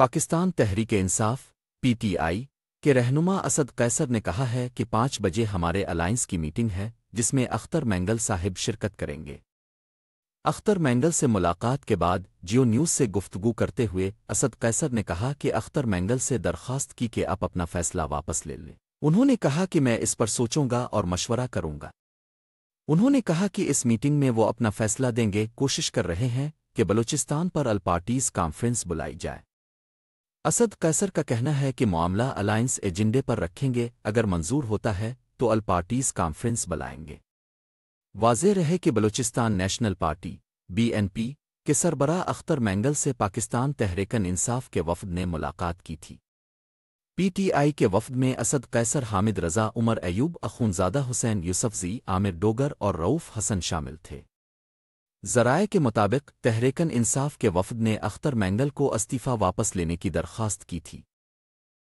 पाकिस्तान तहरीक इंसाफ PTI के रहनुमा असद कैसर ने कहा है कि पांच बजे हमारे अलायंस की मीटिंग है जिसमें अख्तर मैंगल साहिब शिरकत करेंगे अख्तर मैंगल से मुलाकात के बाद जियो न्यूज़ से गुफ्तगू करते हुए असद कैसर ने कहा कि अख्तर मैंगल से दरख्वास्त की कि आप अपना फैसला वापस ले लें उन्होंने कहा कि मैं इस पर सोचूंगा और मशवरा करूंगा उन्होंने कहा कि इस मीटिंग में वो अपना फैसला देंगे कोशिश कर रहे हैं कि बलूचिस्तान पर अल पार्टीज कॉन्फ्रेंस बुलाई जाए اسد قیصر کا کہنا ہے کہ معاملہ الائنس ایجنڈے پر رکھیں گے اگر منظور ہوتا ہے تو الپارٹیز کانفرنس بلائیں گے واضح رہے کہ Balochistan national party B N P کے سربراہ اختر مینگل سے پاکستان تحریکن انصاف کے وفد نے ملاقات کی تھی پی ٹی آئی کے وفد میں اسد قیصر حامد رضا عمر ایوب اخونزادہ حسین یوسفزی عامر ڈوگر اور رعوف حسن شامل تھے ذرائع کے مطابق تحریکن انصاف کے وفد نے اختر مینگل کو استعفیٰ واپس لینے کی درخواست کی تھی